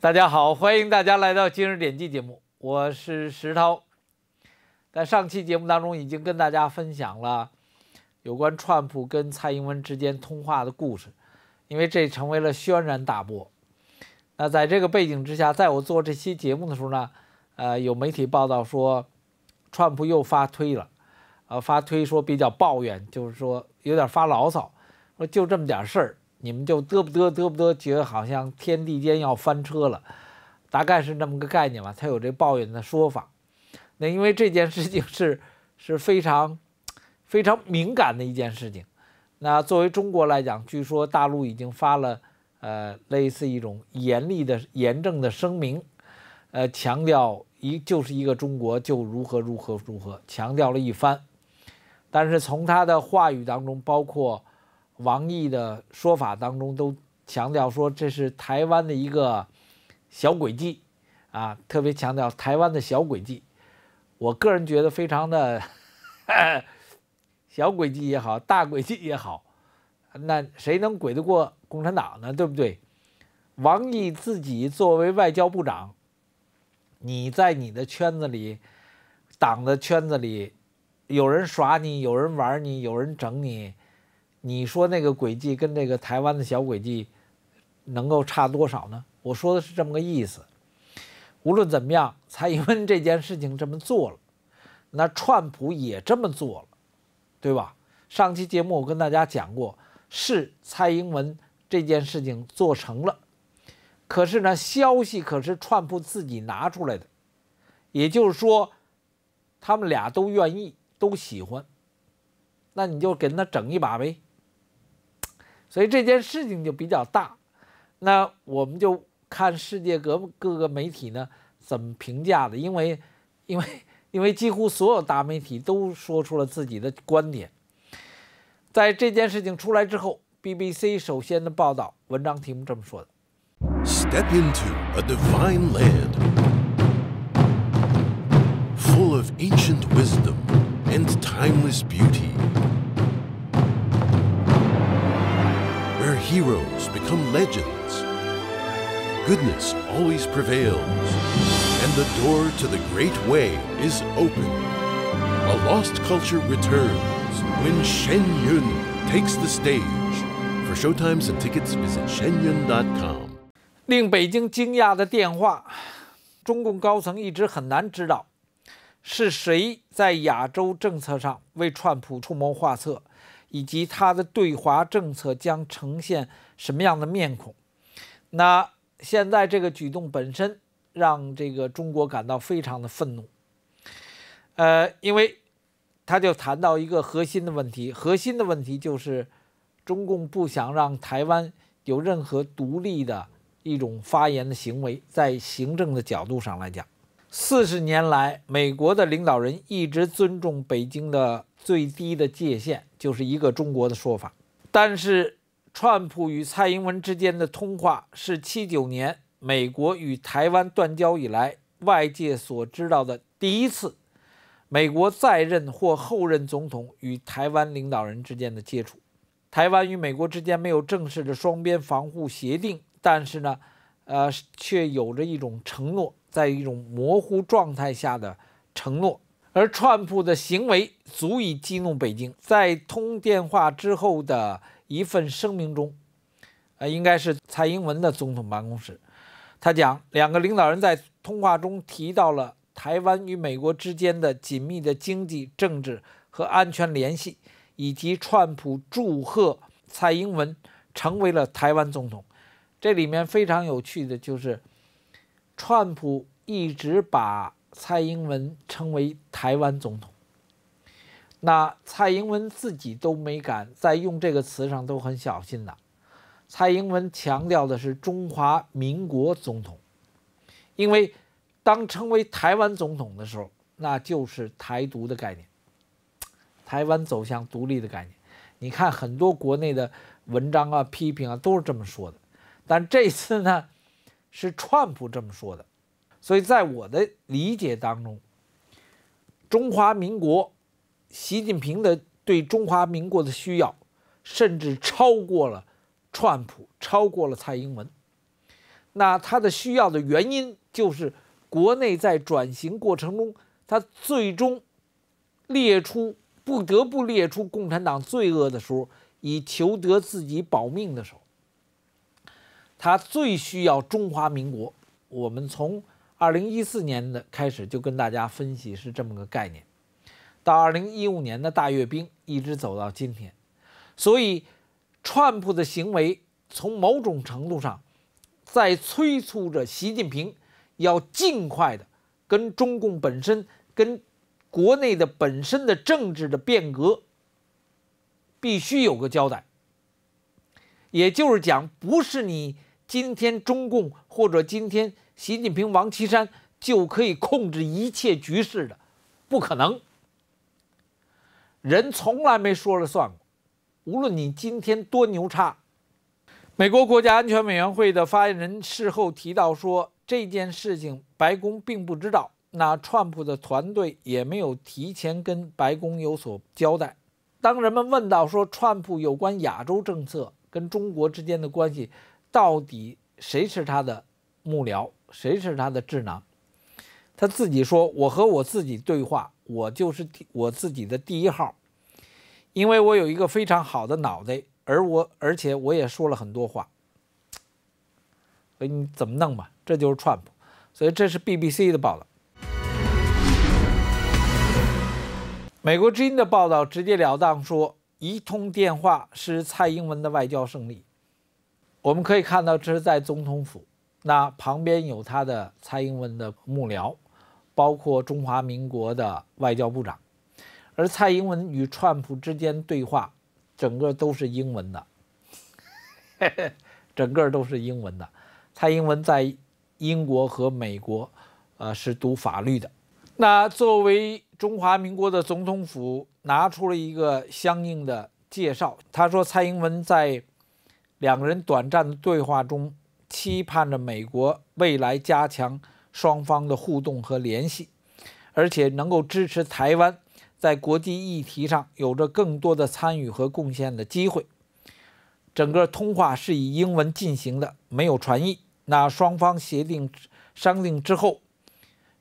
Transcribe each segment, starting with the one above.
大家好，欢迎大家来到今日点击节目，我是石涛。在上期节目当中，已经跟大家分享了有关川普跟蔡英文之间通话的故事，因为这成为了轩然大波。那在这个背景之下，在我做这期节目的时候呢，呃，有媒体报道说，川普又发推了，呃，发推说比较抱怨，就是说有点发牢骚，说就这么点事儿。你们就嘚不嘚嘚不嘚，觉得好像天地间要翻车了，大概是那么个概念吧。他有这抱怨的说法，那因为这件事情是是非常非常敏感的一件事情。那作为中国来讲，据说大陆已经发了呃类似一种严厉的严正的声明，呃强调一就是一个中国就如何如何如何强调了一番。但是从他的话语当中，包括。王毅的说法当中都强调说，这是台湾的一个小诡计，啊，特别强调台湾的小诡计。我个人觉得，非常的 小诡计也好，大诡计也好，那谁能鬼得过共产党呢？对不对？王毅自己作为外交部长，你在你的圈子里，党的圈子里，有人耍你，有人玩你，有人整你。你说那个轨迹跟这个台湾的小轨迹能够差多少呢？我说的是这么个意思。无论怎么样，蔡英文这件事情这么做了，那川普也这么做了，对吧？上期节目我跟大家讲过，是蔡英文这件事情做成了，可是呢，消息可是川普自己拿出来的，也就是说，他们俩都愿意，都喜欢，那你就给他整一把呗。所以这件事情就比较大，那我们就看世界各各个媒体呢怎么评价的，因为，因为，因为几乎所有大媒体都说出了自己的观点。在这件事情出来之后，BBC 首先的报道，文章题目这么说的：Step into a divine land full of ancient wisdom and timeless beauty。heroes become legends. Goodness always prevails, and the door to the great way is open. A lost culture returns when Shen Yun takes the stage. For showtimes and tickets, visit shenyun.com. 令北京惊讶的电话，中共高层一直很难知道是谁在亚洲政策上为川普出谋划策。以及他的对华政策将呈现什么样的面孔？那现在这个举动本身让这个中国感到非常的愤怒。呃，因为他就谈到一个核心的问题，核心的问题就是中共不想让台湾有任何独立的一种发言的行为，在行政的角度上来讲。四十年来，美国的领导人一直尊重北京的最低的界限，就是一个中国的说法。但是，川普与蔡英文之间的通话是七九年美国与台湾断交以来外界所知道的第一次美国在任或后任总统与台湾领导人之间的接触。台湾与美国之间没有正式的双边防护协定，但是呢，呃，却有着一种承诺。在一种模糊状态下的承诺，而川普的行为足以激怒北京。在通电话之后的一份声明中，呃，应该是蔡英文的总统办公室，他讲两个领导人在通话中提到了台湾与美国之间的紧密的经济、政治和安全联系，以及川普祝贺蔡英文成为了台湾总统。这里面非常有趣的就是。川普一直把蔡英文称为台湾总统，那蔡英文自己都没敢在用这个词上都很小心的。蔡英文强调的是中华民国总统，因为当称为台湾总统的时候，那就是台独的概念，台湾走向独立的概念。你看很多国内的文章啊、批评啊都是这么说的，但这次呢？是川普这么说的，所以在我的理解当中，中华民国，习近平的对中华民国的需要，甚至超过了川普，超过了蔡英文。那他的需要的原因，就是国内在转型过程中，他最终列出不得不列出共产党罪恶的时候，以求得自己保命的时候。他最需要中华民国。我们从二零一四年的开始就跟大家分析是这么个概念，到二零一五年的大阅兵，一直走到今天。所以，川普的行为从某种程度上在催促着习近平要尽快的跟中共本身、跟国内的本身的政治的变革必须有个交代。也就是讲，不是你。今天中共或者今天习近平、王岐山就可以控制一切局势的，不可能。人从来没说了算过。无论你今天多牛叉，美国国家安全委员会的发言人事后提到说，这件事情白宫并不知道，那川普的团队也没有提前跟白宫有所交代。当人们问到说川普有关亚洲政策跟中国之间的关系。到底谁是他的幕僚，谁是他的智囊？他自己说：“我和我自己对话，我就是我自己的第一号，因为我有一个非常好的脑袋，而我，而且我也说了很多话。”所以你怎么弄吧，这就是 Trump。所以这是 BBC 的报道，美国之音的报道直截了当说：“一通电话是蔡英文的外交胜利。”我们可以看到，这是在总统府，那旁边有他的蔡英文的幕僚，包括中华民国的外交部长，而蔡英文与川普之间对话，整个都是英文的，整个都是英文的。蔡英文在英国和美国，呃，是读法律的。那作为中华民国的总统府拿出了一个相应的介绍，他说蔡英文在。两人短暂的对话中，期盼着美国未来加强双方的互动和联系，而且能够支持台湾在国际议题上有着更多的参与和贡献的机会。整个通话是以英文进行的，没有传译。那双方协定商定之后，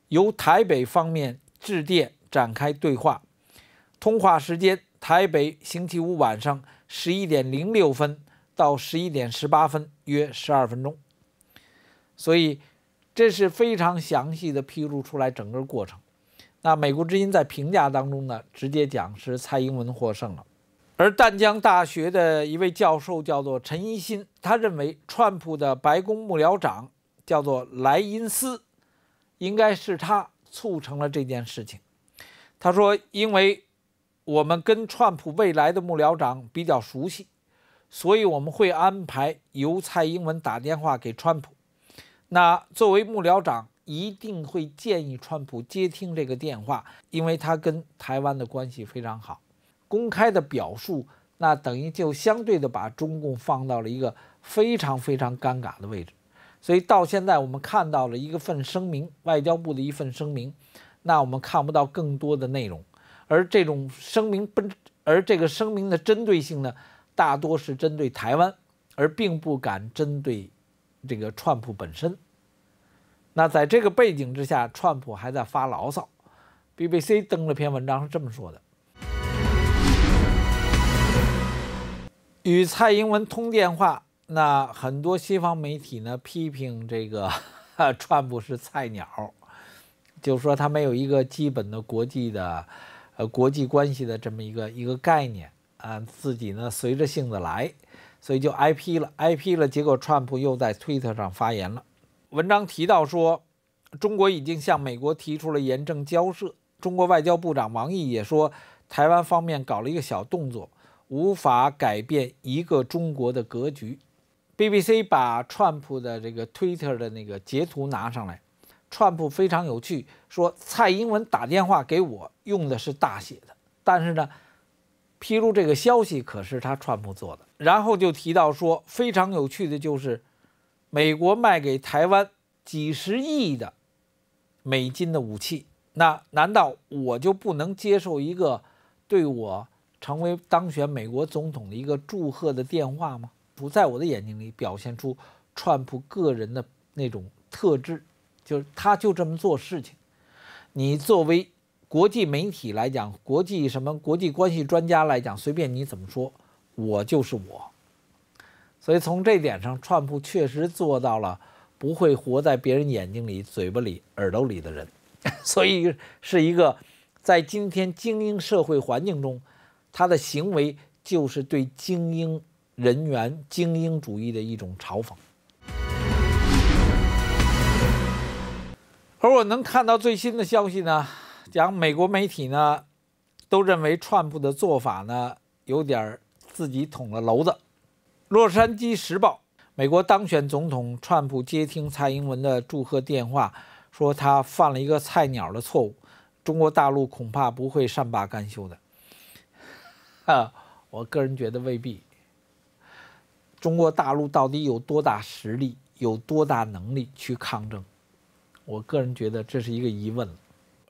由台北方面致电展开对话。通话时间：台北星期五晚上十一点零六分。到十一点十八分，约十二分钟，所以这是非常详细的披露出来整个过程。那美国之音在评价当中呢，直接讲是蔡英文获胜了。而淡江大学的一位教授叫做陈一新，他认为川普的白宫幕僚长叫做莱因斯，应该是他促成了这件事情。他说：“因为我们跟川普未来的幕僚长比较熟悉。”所以我们会安排由蔡英文打电话给川普，那作为幕僚长一定会建议川普接听这个电话，因为他跟台湾的关系非常好。公开的表述，那等于就相对的把中共放到了一个非常非常尴尬的位置。所以到现在我们看到了一份声明，外交部的一份声明，那我们看不到更多的内容，而这种声明不，而这个声明的针对性呢？大多是针对台湾，而并不敢针对这个川普本身。那在这个背景之下，川普还在发牢骚。BBC 登了篇文章是这么说的：与蔡英文通电话，那很多西方媒体呢批评这个 川普是菜鸟，就说他没有一个基本的国际的、呃国际关系的这么一个一个概念。嗯，自己呢随着性子来，所以就挨批了，挨批了。结果川普又在推特上发言了，文章提到说，中国已经向美国提出了严正交涉。中国外交部长王毅也说，台湾方面搞了一个小动作，无法改变一个中国的格局。BBC 把川普的这个推特的那个截图拿上来，川普非常有趣，说蔡英文打电话给我用的是大写的，但是呢。披露这个消息可是他川普做的，然后就提到说非常有趣的就是，美国卖给台湾几十亿的美金的武器，那难道我就不能接受一个对我成为当选美国总统的一个祝贺的电话吗？不在我的眼睛里表现出川普个人的那种特质，就是他就这么做事情，你作为。国际媒体来讲，国际什么国际关系专家来讲，随便你怎么说，我就是我。所以从这点上，川普确实做到了不会活在别人眼睛里、嘴巴里、耳朵里的人。所以是一个在今天精英社会环境中，他的行为就是对精英人员、精英主义的一种嘲讽。而我能看到最新的消息呢。讲美国媒体呢，都认为川普的做法呢有点自己捅了篓子。《洛杉矶时报》：美国当选总统川普接听蔡英文的祝贺电话，说他犯了一个菜鸟的错误。中国大陆恐怕不会善罢甘休的。哈，我个人觉得未必。中国大陆到底有多大实力、有多大能力去抗争？我个人觉得这是一个疑问了。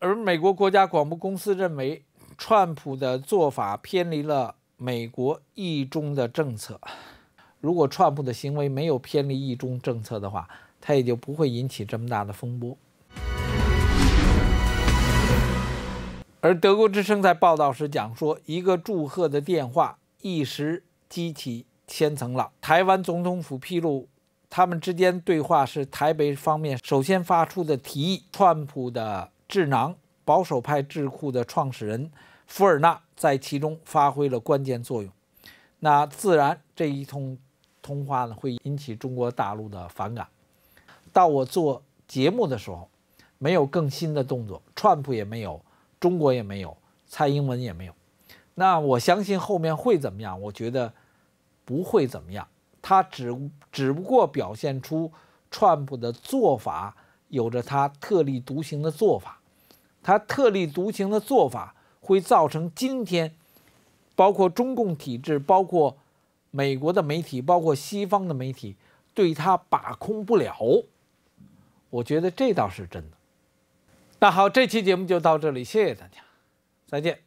而美国国家广播公司认为，川普的做法偏离了美国一中的政策。如果川普的行为没有偏离一中政策的话，他也就不会引起这么大的风波。而德国之声在报道时讲说：“一个祝贺的电话，一时激起千层浪。”台湾总统府披露，他们之间对话是台北方面首先发出的提议，川普的。智囊保守派智库的创始人福尔纳在其中发挥了关键作用。那自然这一通通话呢会引起中国大陆的反感。到我做节目的时候，没有更新的动作，川普也没有，中国也没有，蔡英文也没有。那我相信后面会怎么样？我觉得不会怎么样。他只只不过表现出川普的做法有着他特立独行的做法。他特立独行的做法会造成今天，包括中共体制，包括美国的媒体，包括西方的媒体，对他把控不了。我觉得这倒是真的。那好，这期节目就到这里，谢谢大家，再见。